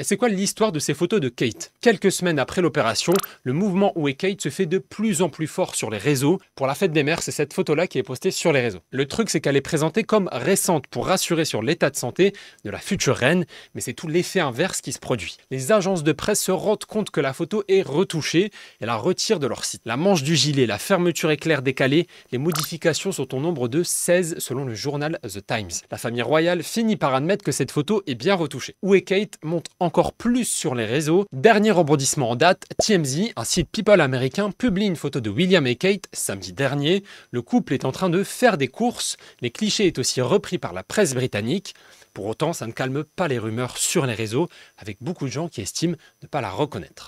Et c'est quoi l'histoire de ces photos de Kate Quelques semaines après l'opération, le mouvement Où Kate se fait de plus en plus fort sur les réseaux. Pour la fête des mères, c'est cette photo-là qui est postée sur les réseaux. Le truc, c'est qu'elle est présentée comme récente pour rassurer sur l'état de santé de la future reine, mais c'est tout l'effet inverse qui se produit. Les agences de presse se rendent compte que la photo est retouchée et la retirent de leur site. La manche du gilet, la fermeture éclair décalée, les modifications sont au nombre de 16 selon le journal The Times. La famille royale finit par admettre que cette photo est bien retouchée. Où est Kate monte en encore plus sur les réseaux. Dernier rebondissement en date, TMZ, un site People américain, publie une photo de William et Kate samedi dernier. Le couple est en train de faire des courses. Les clichés est aussi repris par la presse britannique. Pour autant, ça ne calme pas les rumeurs sur les réseaux, avec beaucoup de gens qui estiment ne pas la reconnaître.